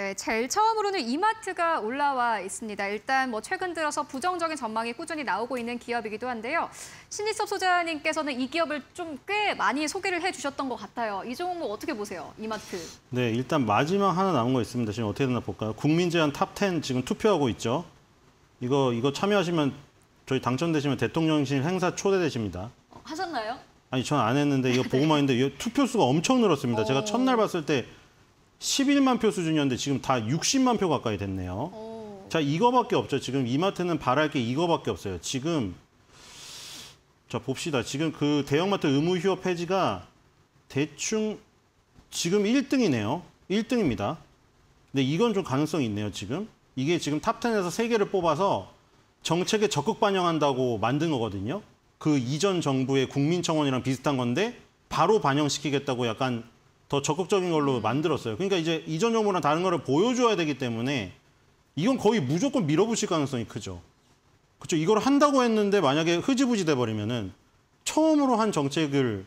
네, 제일 처음으로는 이마트가 올라와 있습니다. 일단 뭐 최근 들어서 부정적인 전망이 꾸준히 나오고 있는 기업이기도 한데요. 신희섭 소장님께서는 이 기업을 좀 꽤 많이 소개를 해주셨던 것 같아요. 이 종목 뭐 어떻게 보세요, 이마트? 네, 일단 마지막 하나 남은 거 있습니다. 지금 어떻게 되나 볼까요? 국민제한 탑10 지금 투표하고 있죠. 이거 이거 참여하시면 저희 당첨되시면 대통령실 행사 초대되십니다. 하셨나요? 아니, 전 안 했는데 이거 네. 보고만 있는데 투표 수가 엄청 늘었습니다. 제가 어. 첫날 봤을 때 11만 표 수준이었는데 지금 다 60만 표 가까이 됐네요. 오. 자, 이거밖에 없죠. 지금 이마트는 바랄 게 이거밖에 없어요. 지금 자, 봅시다. 지금 그 대형마트 의무 휴업 폐지가 대충 지금 1등이네요. 1등입니다. 근데 이건 좀 가능성이 있네요, 지금. 이게 지금 탑10에서 3개를 뽑아서 정책에 적극 반영한다고 만든 거거든요. 그 이전 정부의 국민청원이랑 비슷한 건데 바로 반영시키겠다고 약간 더 적극적인 걸로 음. 만들었어요. 그러니까 이제 이전 정부랑 다른 거를 보여줘야 되기 때문에 이건 거의 무조건 밀어붙일 가능성이 크죠. 그렇죠. 이걸 한다고 했는데 만약에 흐지부지 돼버리면은 처음으로 한 정책을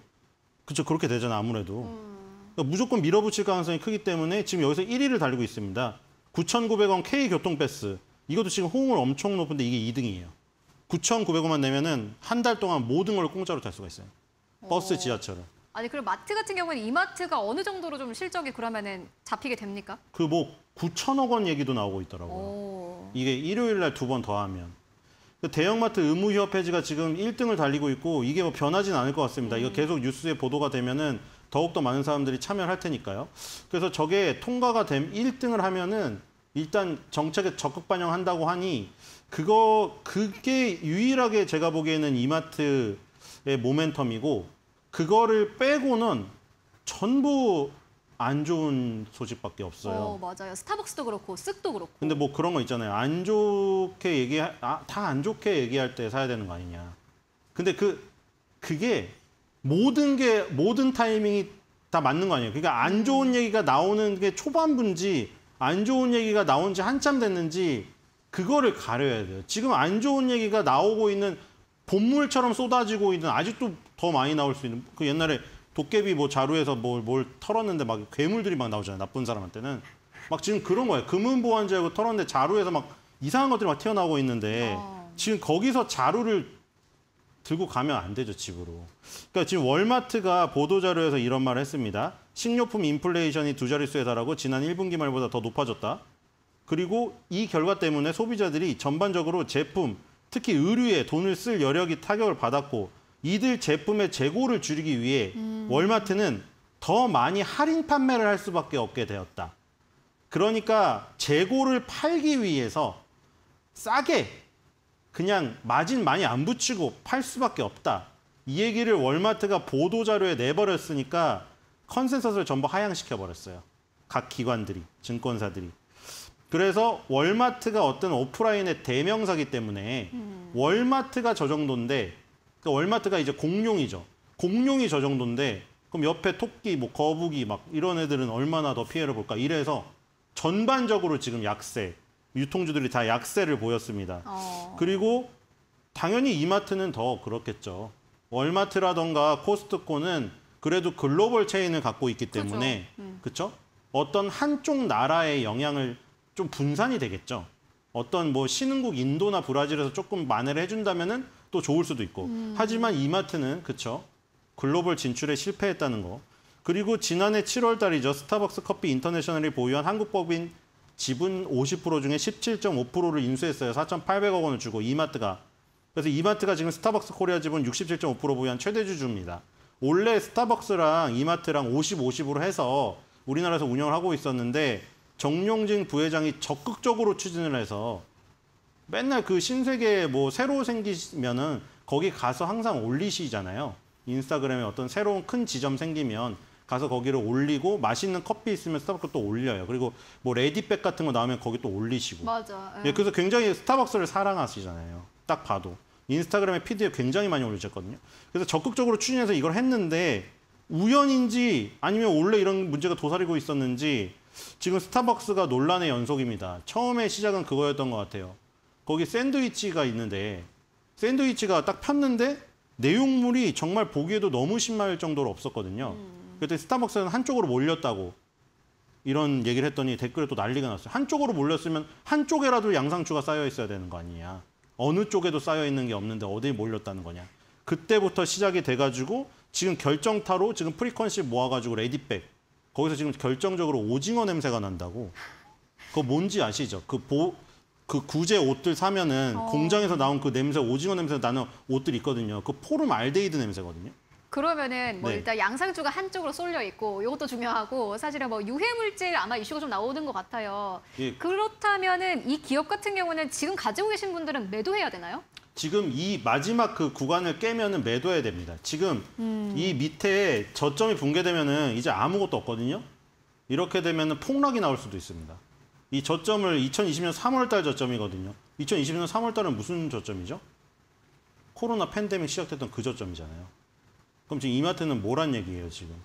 그렇죠 그렇게 되잖아 아무래도 음. 그러니까 무조건 밀어붙일 가능성이 크기 때문에 지금 여기서 1위를 달리고 있습니다. 9,900원 K 교통패스 이것도 지금 호응을 엄청 높은데 이게 2등이에요. 9,900원만 내면은 한 달 동안 모든 걸 공짜로 탈 수가 있어요. 버스, 지하철을. 아니 그럼 마트 같은 경우는 이마트가 어느 정도로 좀 실적이 그러면은 잡히게 됩니까? 그 뭐 9천억 원 얘기도 나오고 있더라고요. 오. 이게 일요일 날 두 번 더하면 그 대형마트 의무협회지가 지금 1등을 달리고 있고 이게 뭐 변하진 않을 것 같습니다. 음. 이거 계속 뉴스에 보도가 되면은 더욱더 많은 사람들이 참여를 할 테니까요. 그래서 저게 통과가 됨 1등을 하면은 일단 정책에 적극 반영한다고 하니 그거 그게 유일하게 제가 보기에는 이마트의 모멘텀이고 그거를 빼고는 전부 안 좋은 소식밖에 없어요. 어, 맞아요. 스타벅스도 그렇고 쓱도 그렇고. 근데 뭐 그런 거 있잖아요. 안 좋게 얘기 아, 다안 좋게 얘기할 때 사야 되는 거 아니냐. 근데 그 그게 모든 게 모든 타이밍이 다 맞는 거 아니에요. 그러니까 안 음. 좋은 얘기가 나오는 게 초반분지 안 좋은 얘기가 나온 지 한참 됐는지 그거를 가려야 돼요. 지금 안 좋은 얘기가 나오고 있는 봇물처럼 쏟아지고 있는 아직도 더 많이 나올 수 있는 그 옛날에 도깨비 뭐 자루에서 뭘, 뭘 털었는데 막 괴물들이 막 나오잖아요. 나쁜 사람한테는. 막 지금 그런 거예요. 금은 보안제하고 털었는데 자루에서 막 이상한 것들이 막 튀어나오고 있는데 어. 지금 거기서 자루를 들고 가면 안 되죠, 집으로. 그러니까 지금 월마트가 보도자료에서 이런 말을 했습니다. 식료품 인플레이션이 두 자릿수에 달하고 지난 1분기 말보다 더 높아졌다. 그리고 이 결과 때문에 소비자들이 전반적으로 제품, 특히 의류에 돈을 쓸 여력이 타격을 받았고 이들 제품의 재고를 줄이기 위해 음. 월마트는 더 많이 할인 판매를 할 수밖에 없게 되었다. 그러니까 재고를 팔기 위해서 싸게 그냥 마진 많이 안 붙이고 팔 수밖에 없다. 이 얘기를 월마트가 보도자료에 내버렸으니까 컨센서스를 전부 하향시켜버렸어요. 각 기관들이, 증권사들이. 그래서 월마트가 어떤 오프라인의 대명사기 때문에 음. 월마트가 저 정도인데 그러니까 월마트가 이제 공룡이죠. 공룡이 저 정도인데 그럼 옆에 토끼, 뭐 거북이 막 이런 애들은 얼마나 더 피해를 볼까? 이래서 전반적으로 지금 약세, 유통주들이 다 약세를 보였습니다. 어... 그리고 당연히 이마트는 더 그렇겠죠. 월마트라던가 코스트코는 그래도 글로벌 체인을 갖고 있기 때문에 그렇죠? 음. 어떤 한쪽 나라의 영향을 좀 분산이 되겠죠. 어떤 뭐 신흥국 인도나 브라질에서 조금 만회를 해준다면은 또 좋을 수도 있고. 음. 하지만 이마트는 그쵸 글로벌 진출에 실패했다는 거. 그리고 지난해 7월 달이죠. 스타벅스 커피 인터내셔널이 보유한 한국법인 지분 50% 중에 17.5%를 인수했어요. 4,800억 원을 주고 이마트가. 그래서 이마트가 지금 스타벅스 코리아 지분 67.5% 보유한 최대 주주입니다. 원래 스타벅스랑 이마트랑 50, 50으로 해서 우리나라에서 운영을 하고 있었는데 정용진 부회장이 적극적으로 추진을 해서 맨날 그 신세계 뭐 새로 생기면은 거기 가서 항상 올리시잖아요. 인스타그램에 어떤 새로운 큰 지점 생기면 가서 거기를 올리고 맛있는 커피 있으면 스타벅스 또 올려요. 그리고 뭐 레디백 같은 거 나오면 거기 또 올리시고. 맞아. 예. 예, 그래서 굉장히 스타벅스를 사랑하시잖아요. 딱 봐도. 인스타그램에 피드에 굉장히 많이 올리셨거든요. 그래서 적극적으로 추진해서 이걸 했는데 우연인지 아니면 원래 이런 문제가 도사리고 있었는지 지금 스타벅스가 논란의 연속입니다. 처음에 시작은 그거였던 것 같아요. 거기 샌드위치가 있는데 샌드위치가 딱 폈는데 내용물이 정말 보기에도 너무 신말 정도로 없었거든요. 음. 그때 스타벅스는 한쪽으로 몰렸다고 이런 얘기를 했더니 댓글에 또 난리가 났어요. 한쪽으로 몰렸으면 한쪽에라도 양상추가 쌓여 있어야 되는 거 아니냐. 어느 쪽에도 쌓여 있는 게 없는데 어디에 몰렸다는 거냐. 그때부터 시작이 돼가지고 지금 결정타로 지금 프리퀀시 모아가지고 레디백 거기서 지금 결정적으로 오징어 냄새가 난다고. 그거 뭔지 아시죠? 그 보, 그 구제 옷들 사면은 어. 공장에서 나온 그 냄새, 오징어 냄새 나는 옷들 있거든요. 그 포름 알데히드 냄새거든요. 그러면은 뭐 네. 일단 양상추가 한쪽으로 쏠려 있고 이것도 중요하고 사실은 뭐 유해 물질 아마 이슈가 좀 나오는 것 같아요. 예. 그렇다면은 이 기업 같은 경우는 지금 가지고 계신 분들은 매도해야 되나요? 지금 이 마지막 그 구간을 깨면은 매도해야 됩니다. 지금 음. 이 밑에 저점이 붕괴되면은 이제 아무것도 없거든요. 이렇게 되면은 폭락이 나올 수도 있습니다. 이 저점을 2020년 3월 달 저점이거든요. 2020년 3월 달은 무슨 저점이죠? 코로나 팬데믹 시작됐던 그 저점이잖아요. 그럼 지금 이마트는 뭐란 얘기예요, 지금?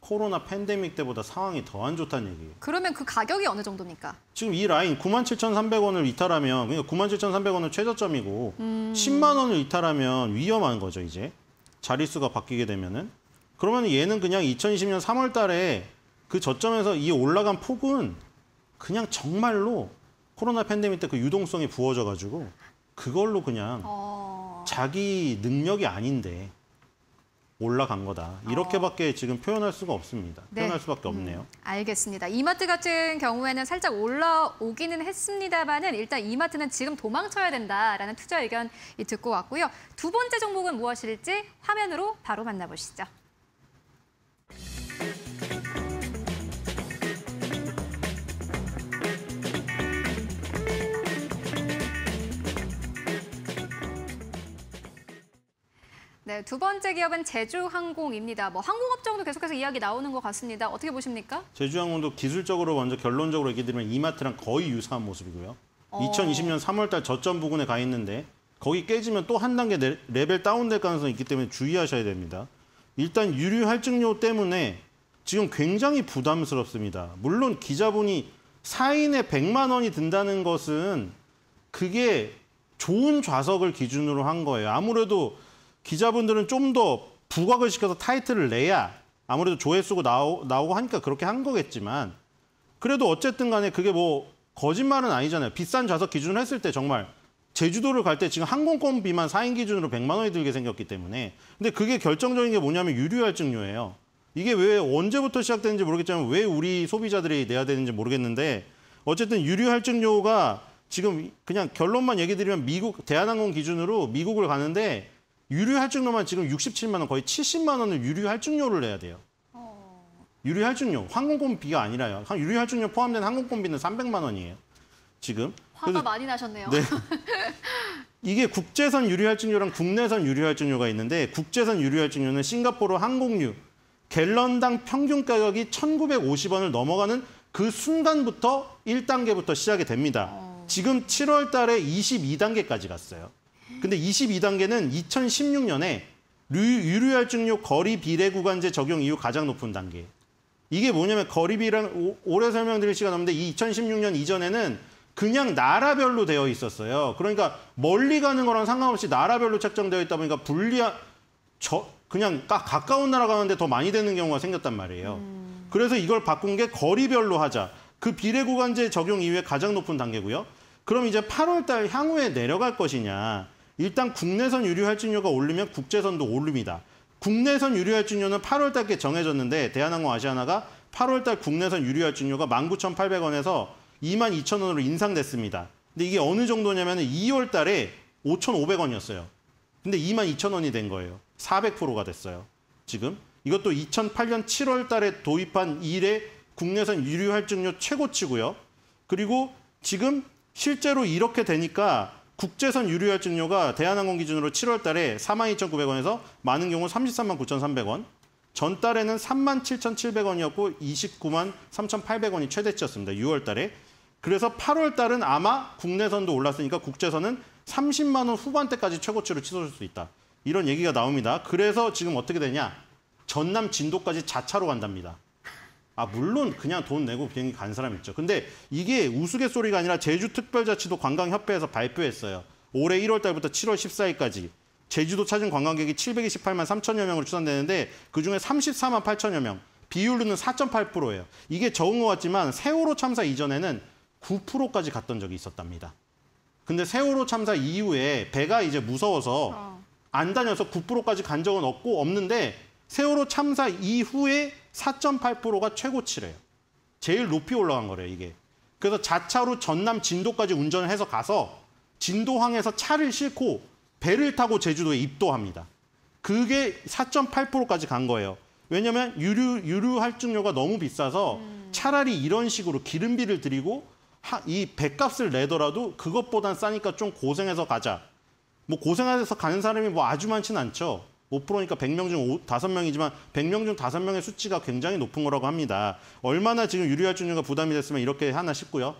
코로나 팬데믹 때보다 상황이 더 안 좋다는 얘기예요. 그러면 그 가격이 어느 정도입니까? 지금 이 라인 97,300원을 이탈하면 그러니까 97,300원은 최저점이고 음... 10만 원을 이탈하면 위험한 거죠, 이제. 자릿수가 바뀌게 되면은. 그러면 얘는 그냥 2020년 3월 달에 그 저점에서 이 올라간 폭은 그냥 정말로 코로나 팬데믹 때 그 유동성이 부어져 가지고 그걸로 그냥 어... 자기 능력이 아닌데 올라간 거다. 이렇게밖에 어. 지금 표현할 수가 없습니다. 네. 표현할 수밖에 음, 없네요. 음, 알겠습니다. 이마트 같은 경우에는 살짝 올라오기는 했습니다만은 일단 이마트는 지금 도망쳐야 된다라는 투자 의견이 듣고 왔고요. 두 번째 종목은 무엇일지 화면으로 바로 만나보시죠. 네, 두 번째 기업은 제주항공입니다. 뭐 항공업종도 계속해서 이야기 나오는 것 같습니다. 어떻게 보십니까? 제주항공도 기술적으로 먼저 결론적으로 얘기 드리면 이마트랑 거의 유사한 모습이고요. 어... 2020년 3월달 저점 부근에 가 있는데 거기 깨지면 또 한 단계 레벨 다운될 가능성이 있기 때문에 주의하셔야 됩니다. 일단 유류 할증료 때문에 지금 굉장히 부담스럽습니다. 물론 기자분이 4인에 100만 원이 든다는 것은 그게 좋은 좌석을 기준으로 한 거예요. 아무래도 기자분들은 좀 더 부각을 시켜서 타이틀을 내야 아무래도 조회수고 나오, 나오고 하니까 그렇게 한 거겠지만 그래도 어쨌든 간에 그게 뭐 거짓말은 아니잖아요. 비싼 좌석 기준을 했을 때 정말 제주도를 갈 때 지금 항공권비만 4인 기준으로 100만 원이 들게 생겼기 때문에 근데 그게 결정적인 게 뭐냐면 유류할증료예요. 이게 왜 언제부터 시작되는지 모르겠지만 왜 우리 소비자들이 내야 되는지 모르겠는데 어쨌든 유류할증료가 지금 그냥 결론만 얘기 드리면 미국 대한항공 기준으로 미국을 가는데 유류 할증료만 지금 67만 원, 거의 70만 원을 유류 할증료를 내야 돼요. 유류 할증료, 항공권비가 아니라요. 유류 할증료 포함된 항공권비는 300만 원이에요. 지금. 화가 그래서, 많이 나셨네요. 네. 이게 국제선 유류 할증료랑 국내선 유류 할증료가 있는데 국제선 유류 할증료는 싱가포르 항공유 갤런당 평균 가격이 1,950원을 넘어가는 그 순간부터 1단계부터 시작이 됩니다. 어. 지금 7월 달에 22단계까지 갔어요. 근데 22단계는 2016년에 유류혈증료 거리 비례 구간제 적용 이후 가장 높은 단계. 이게 뭐냐면 거리비랑 오래 설명드릴 시간 없는데 2016년 이전에는 그냥 나라별로 되어 있었어요. 그러니까 멀리 가는 거랑 상관없이 나라별로 책정되어 있다 보니까 불리한 저 그냥 가, 가까운 나라 가는데 더 많이 되는 경우가 생겼단 말이에요. 음. 그래서 이걸 바꾼 게 거리별로 하자. 그 비례 구간제 적용 이후에 가장 높은 단계고요. 그럼 이제 8월 달 향후에 내려갈 것이냐. 일단 국내선 유류 할증료가 오르면 국제선도 오릅니다. 국내선 유류 할증료는 8월 달께 정해졌는데 대한항공 아시아나가 8월 달 국내선 유류 할증료가 19,800원에서 22,000원으로 인상됐습니다. 근데 이게 어느 정도냐면 2월 달에 5,500원이었어요. 근데 22,000원이 된 거예요. 400%가 됐어요. 지금. 이것도 2008년 7월 달에 도입한 이래 국내선 유류 할증료 최고치고요. 그리고 지금 실제로 이렇게 되니까 국제선 유류할증료가 대한항공 기준으로 7월 달에 42,900원에서 많은 경우 339,300원, 전달에는 37,700원이었고 2 9 3,800원이 최대치였습니다. 6월 달에. 그래서 8월 달은 아마 국내선도 올랐으니까 국제선은 30만 원 후반대까지 최고치로 치솟을 수 있다. 이런 얘기가 나옵니다. 그래서 지금 어떻게 되냐? 전남 진도까지 자차로 간답니다. 아 물론 그냥 돈 내고 비행기 간 사람 있죠. 근데 이게 우스갯소리가 아니라 제주특별자치도 관광협회에서 발표했어요. 올해 1월 달부터 7월 14일까지 제주도 찾은 관광객이 728만 3천여 명으로 추산되는데 그중에 34만 8천여 명, 비율로는 4.8%예요. 이게 적은 것 같지만 세월호 참사 이전에는 9%까지 갔던 적이 있었답니다. 근데 세월호 참사 이후에 배가 이제 무서워서 어. 안 다녀서 9%까지 간 적은 없고 없는데 세월호 참사 이후에 4.8%가 최고치래요. 제일 높이 올라간 거래요, 이게. 그래서 자차로 전남 진도까지 운전을 해서 가서 진도항에서 차를 싣고 배를 타고 제주도에 입도합니다. 그게 4.8%까지 간 거예요. 왜냐하면 유류, 유류 할증료가 너무 비싸서 음. 차라리 이런 식으로 기름비를 들이고 하, 이 배값을 내더라도 그것보단 싸니까 좀 고생해서 가자. 뭐 고생해서 가는 사람이 뭐 아주 많진 않죠. 5%니까 100명 중 5, 5명이지만 100명 중 5명의 수치가 굉장히 높은 거라고 합니다. 얼마나 지금 유류할증료가 부담이 됐으면 이렇게 하나 싶고요.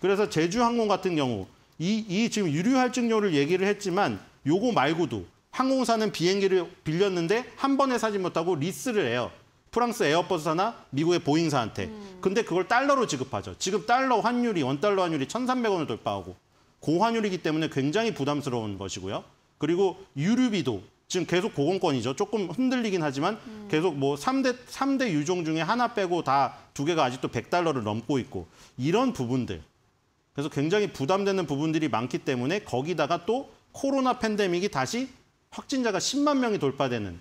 그래서 제주항공 같은 경우 이, 이 지금 유류할증료를 얘기를 했지만 요거 말고도 항공사는 비행기를 빌렸는데 한 번에 사지 못하고 리스를 해요. 프랑스 에어버스사나 미국의 보잉사한테. 음. 근데 그걸 달러로 지급하죠. 지금 달러 환율이 원달러 환율이 1,300원을 돌파하고 고환율이기 때문에 굉장히 부담스러운 것이고요. 그리고 유류비도 지금 계속 고공권이죠. 조금 흔들리긴 하지만 음. 계속 뭐 3대, 3대 유종 중에 하나 빼고 다 두 개가 아직도 100달러를 넘고 있고 이런 부분들. 그래서 굉장히 부담되는 부분들이 많기 때문에 거기다가 또 코로나 팬데믹이 다시 확진자가 10만 명이 돌파되는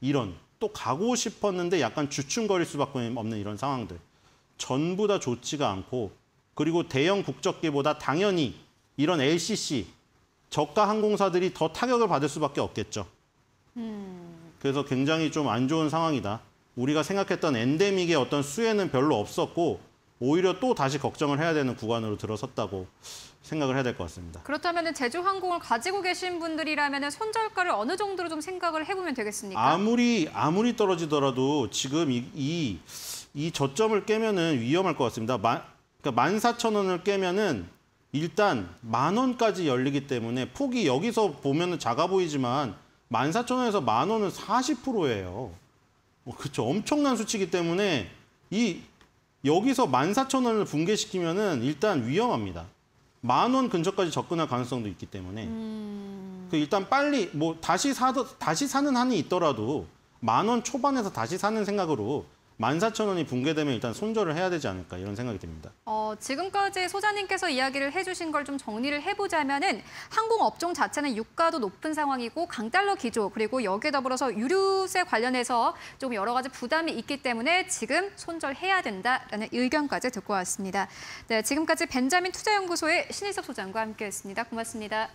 이런 또 가고 싶었는데 약간 주춤거릴 수밖에 없는 이런 상황들. 전부 다 좋지가 않고 그리고 대형 국적기보다 당연히 이런 LCC 저가 항공사들이 더 타격을 받을 수밖에 없겠죠. 음. 그래서 굉장히 좀 안 좋은 상황이다. 우리가 생각했던 엔데믹의 어떤 수혜는 별로 없었고 오히려 또 다시 걱정을 해야 되는 구간으로 들어섰다고 생각을 해야 될 것 같습니다. 그렇다면 제주 항공을 가지고 계신 분들이라면 손절가를 어느 정도로 좀 생각을 해보면 되겠습니까? 아무리 아무리 떨어지더라도 지금 이, 이, 이 저점을 깨면은 위험할 것 같습니다. 그러니까 만, 그러니까 1 4 0원을 깨면은 일단 만 원까지 열리기 때문에 폭이 여기서 보면은 작아 보이지만 14,000원에서 만 원은 40%예요. 뭐 그렇죠. 엄청난 수치이기 때문에 이 여기서 14,000원을 붕괴시키면은 일단 위험합니다. 만원 근처까지 접근할 가능성도 있기 때문에 음... 그 일단 빨리 뭐 다시 사도 다시 사는 한이 있더라도 만원 초반에서 다시 사는 생각으로 14,000원이 붕괴되면 일단 손절을 해야 되지 않을까 이런 생각이 듭니다. 어, 지금까지 소장님께서 이야기를 해주신 걸 좀 정리를 해보자면 은 항공업종 자체는 유가도 높은 상황이고 강달러 기조 그리고 여기에 더불어서 유류세 관련해서 좀 여러 가지 부담이 있기 때문에 지금 손절해야 된다라는 의견까지 듣고 왔습니다. 네, 지금까지 벤자민 투자연구소의 신희섭 소장과 함께했습니다. 고맙습니다.